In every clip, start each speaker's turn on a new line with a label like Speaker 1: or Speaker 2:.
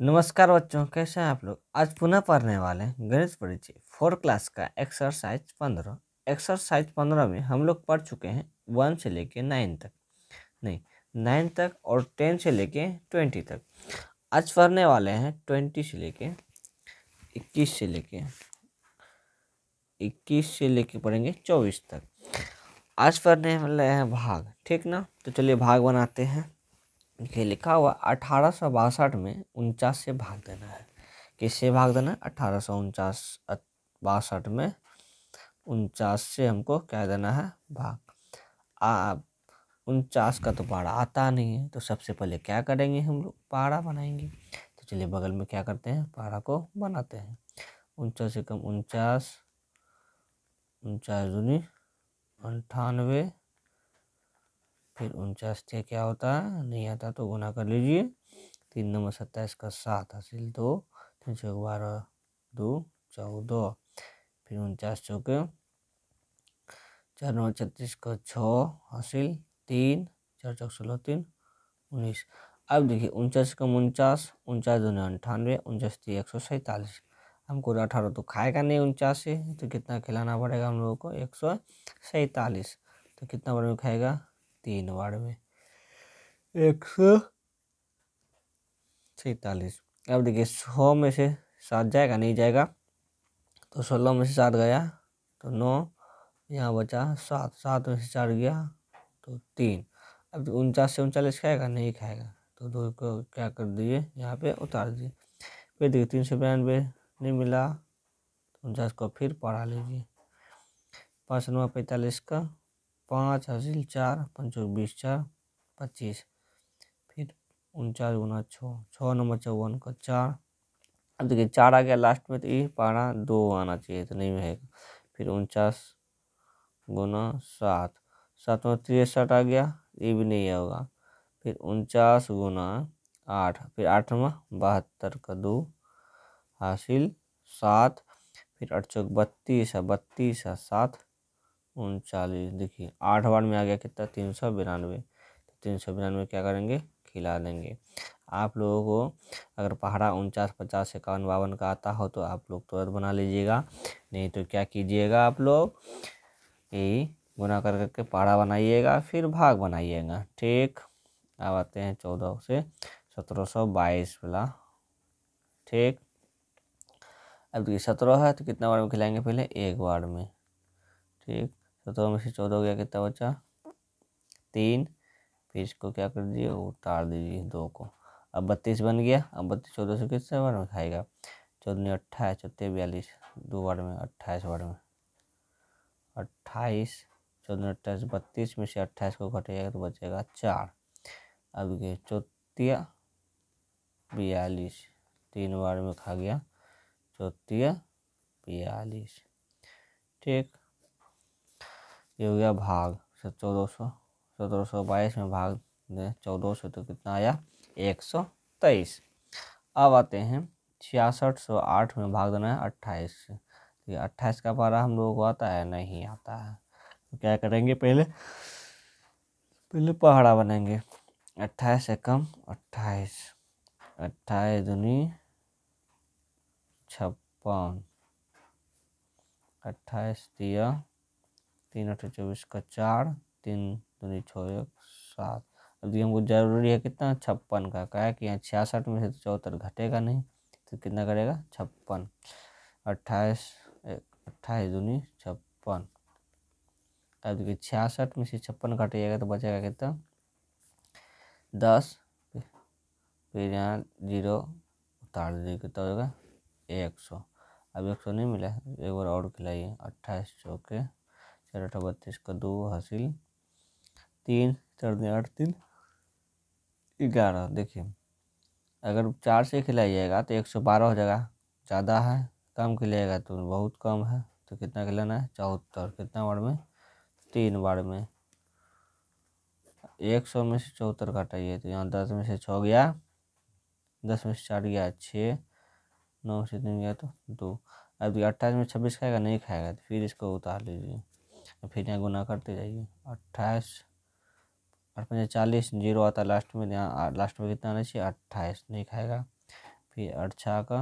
Speaker 1: नमस्कार बच्चों कैसे हैं आप लोग आज पुनः पढ़ने वाले हैं गणित परिचय फोर क्लास का एक्सरसाइज पंद्रह एक्सरसाइज पंद्रह में हम लोग पढ़ चुके हैं वन से लेके नाइन तक नहीं नाइन तक और टेन से लेके ट्वेंटी तक आज पढ़ने वाले हैं ट्वेंटी से लेके इक्कीस से लेके इक्कीस से लेके पढ़ेंगे चौबीस तक आज पढ़ने वाले हैं भाग ठीक ना तो चलिए भाग बनाते हैं देखिए लिखा हुआ अठारह में उनचास से भाग देना है किससे भाग देना है अठारह सौ उनचास बासठ में उनचास से हमको क्या देना है भाग आप उनचास का तो पारा आता नहीं है तो सबसे पहले क्या करेंगे हम लोग पारा बनाएंगे तो चलिए बगल में क्या करते हैं पारा को बनाते हैं उनचास से कम उनचास उनचास दूनी अंठानवे फिर उनचास छः क्या होता है नहीं आता तो गुना कर लीजिए तीन नंबर सत्ताईस का सात हासिल दो तीन सौ बारह दो चौदह फिर उनचास चौके चार नंबर छत्तीस का छः हासिल तीन चार चौक सोलह तीन उन्नीस अब देखिए उनचास कम उनचास उनचास दो अंठानवे उनचास तीन एक सौ सैंतालीस हमको अठारह तो खाएगा नहीं उनचास से तो कितना खिलाना पड़ेगा हम लोगों को एक सौ सैंतालीस तो कितना बार में खाएगा तीन वार्ड में एक सौ सैतालीस अब देखिए सौ में से सात जाएगा नहीं जाएगा तो सोलह में से सात गया तो नौ यहाँ बचा सात सात में से चार गया तो तीन अब तो उनचास से उनचालीस खाएगा नहीं खाएगा तो दो को क्या कर दिए यहाँ पे उतार दिए फिर देखिए तीन सौ बयानवे नहीं मिला तो उनचास को फिर पढ़ा लीजिए पाँच नौ पैंतालीस का पाँच हासिल चार पंचों बीस चार पच्चीस फिर उनचास गुना छः छः नंबर चौवन का चार अब देखिए चार आ गया लास्ट में तो ये पारा दो आना चाहिए तो नहीं रहेगा फिर उनचास गुना सात सात में तिरसठ आ गया ये भी नहीं होगा फिर उनचास गुना आठ फिर आठवा बहत्तर का दो हासिल सात फिर अठ चौक बत्तीस है बत्तीस है सात उनचालीस देखिए आठ बार में आ गया कितना तीन सौ बिरानवे तो तीन सौ बिरानवे क्या करेंगे खिला देंगे आप लोगों को अगर पहाड़ा उनचास पचास इक्यावन बावन का आता हो तो आप लोग तुरंत तो बना लीजिएगा नहीं तो क्या कीजिएगा आप लोग यही गुना कर करके पहाड़ा बनाइएगा फिर भाग बनाइएगा ठीक अब आते हैं चौदह से सत्रह सौ बाईस वाला ठीक अब देखिए सत्रह है तो कितना बार में खिलाएंगे पहले एक बार में ठीक तो दो में से चौदह हो गया कितना बचा तीन फिर इसको क्या कर दीजिए उतार दीजिए दो को अब बत्तीस बन गया अब बत्तीस चौदह से किससे बार में खाएगा चौदह अट्ठाईस चौथे बयालीस दो बार में अट्ठाईस बार में अट्ठाईस चौदह अट्ठाईस बत्तीस में से अट्ठाईस को घटेगा तो बचेगा चार अब गए चौथिया बयालीस तीन बार में खा गया चौथिया बयालीस ठीक ये हो गया भाग चौदह सौ सत्रह सौ बाईस में भाग दें चौदह सौ तो कितना आया एक सौ तेईस अब आते हैं छियासठ सौ आठ में भाग देना है अट्ठाईस तो अट्ठाईस का पारा हम लोगों को आता है नहीं आता है तो क्या करेंगे पहले पहले पहाड़ा बनेंगे अट्ठाईस से कम अट्ठाईस अट्ठाईस दुनी छप्पन अट्ठाईस दिया तीन अठ चौबीस का चार तीन दूनी छः एक सात अब देखिए हमको जरूरी है कितना छप्पन का क्या है कि यहाँ छियासठ में से तो चौहत्तर घटेगा नहीं तो कितना करेगा छप्पन अट्ठाईस अट्ठाईस दूनी छप्पन अब देखिए छियासठ में से छप्पन घटेगा तो बचेगा कितना दस फिर यहाँ जीरो उतार दीजिए कितना होगा एक सौ अब एक सौ नहीं मिला एक बार और खिलाइए अट्ठाईस चौके चार अठा बत्तीस का दो हासिल तीन चार दिन आठ तीन ग्यारह देखिए अगर चार से खिलाया जाएगा तो एक सौ बारह हो जाएगा ज़्यादा है कम खिलाएगा तो बहुत कम है तो कितना खिलाना है चौहत्तर कितना बार में तीन बार में एक सौ में से चौहत्तर काटाइए तो यहाँ दस में से छः गया दस में से चार गया छः नौ से तीन गया तो दो अब अट्ठाईस में छब्बीस खाएगा नहीं खाएगा तो फिर इसको उतार लीजिए तो फिर यहाँ गुना करते जाइए अट्ठाईस आठ पंच चालीस जीरो आता लास्ट में यहाँ लास्ट में कितना आना चाहिए अट्ठाईस नहीं खाएगा फिर अट्ठा का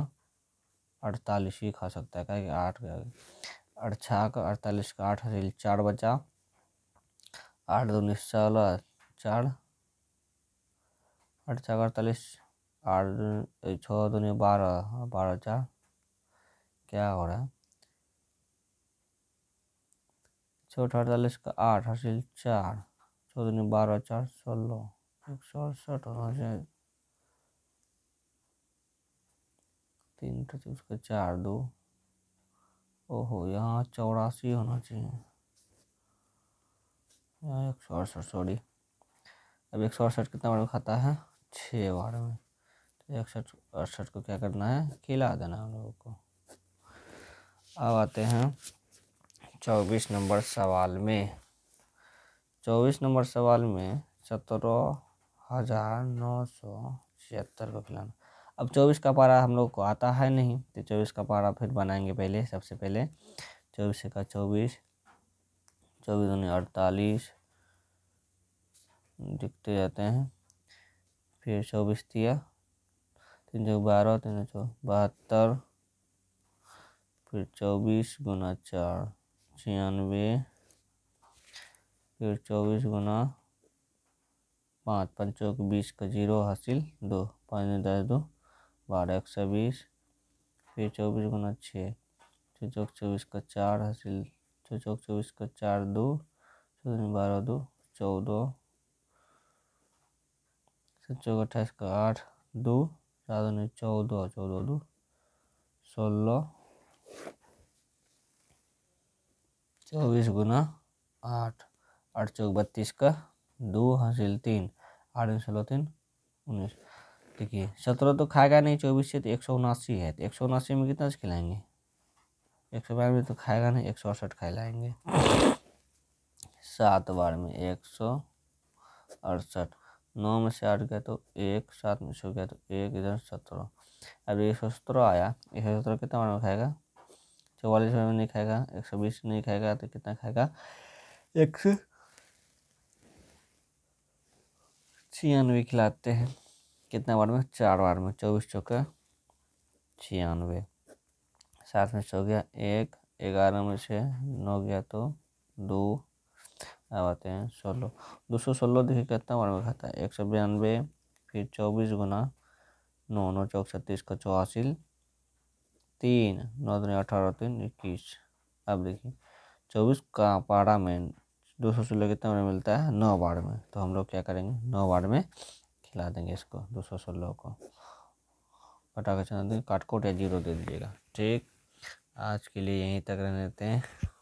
Speaker 1: अड़तालीस ही खा सकता है क्या आठ अड़छा का अड़तालीस का आठ हासिल चार बचा आठ दूनी सोलह चार आठ का अड़तालीस आठ छः दो बारह बारह चार क्या हो रहा है छठ अड़तालीस का आठ हासिल चार चौदह बारह चार सोलह एक सौ अड़सठ तीन चार दो ओहो यहाँ चौरासी होना चाहिए यहाँ एक सौ अड़सठ सॉरी अब एक सौ अड़सठ कितना बार में खाता है छः बार में तो एक सौ अड़सठ को क्या करना है खिला देना हम लोगों को अब आते हैं चौबीस नंबर सवाल में चौबीस नंबर सवाल में सत्रह हज़ार नौ सौ छिहत्तर को फिलहाल अब चौबीस का पारा हम लोग को आता है नहीं तो चौबीस का पारा फिर बनाएंगे पहले सबसे पहले चौबीस का चौबीस चौबीस दूनी अड़तालीस दिखते जाते हैं फिर चौबीस दिया तीन सौ बारह तीन सौ बहत्तर फिर चौबीस गुना चार छियानवे फिर चौबीस गुना पाँच पंचों के बीस का जीरो हासिल दो पाँच दस दो बारह एक सौ बीस फिर चौबीस गुना छः छः चौक चौबीस का चार हासिल छः चौक चौबीस का चार दो चौदह बारह दो चौदह सत चौक अट्ठाईस का आठ दो चार चौदह चौदह दो सोलह चौबीस गुना आठ आठ चौक बत्तीस का दो हासिल तीन आठ में सोलह तीन उन्नीस देखिए सत्रह तो खाएगा नहीं चौबीस से तो एक सौ उनासी है तो एक सौ उनासी में कितना से खिलाएंगे एक सौ में तो खाएगा नहीं एक सौ अड़सठ खिलाएंगे सात बार में एक सौ अड़सठ नौ में से आठ गया तो एक सात में सौ गया तो एक इधर सत्रह अब एक सौ सत्रह आया एक सौ सत्रह कितना बार में खाएगा चौवालीस में नहीं खाएगा एक सौ बीस नहीं खाएगा तो कितना खाएगा एक छियानवे खिलाते हैं कितना बार में चार बार में चौबीस चौका छियानवे सात में सौ गया एक ग्यारह में से नौ गया तो दो अब आते हैं सोलह दो सौ सोलह देखिए कितना बार में खाता है एक सौ बयानवे फिर चौबीस गुना नौ नौ चौक छत्तीस का चौहासिल तीन नौ दिन अठारह तीन इक्कीस अब देखिए चौबीस का पारा में दो सौ सोलह कितने में मिलता है नौ बार में तो हम लोग क्या करेंगे नौ बार में खिला देंगे इसको दो सौ सोलह को पटाखा चला देंगे काटकोट या जीरो दे दीजिएगा ठीक आज के लिए यहीं तक रहने देते हैं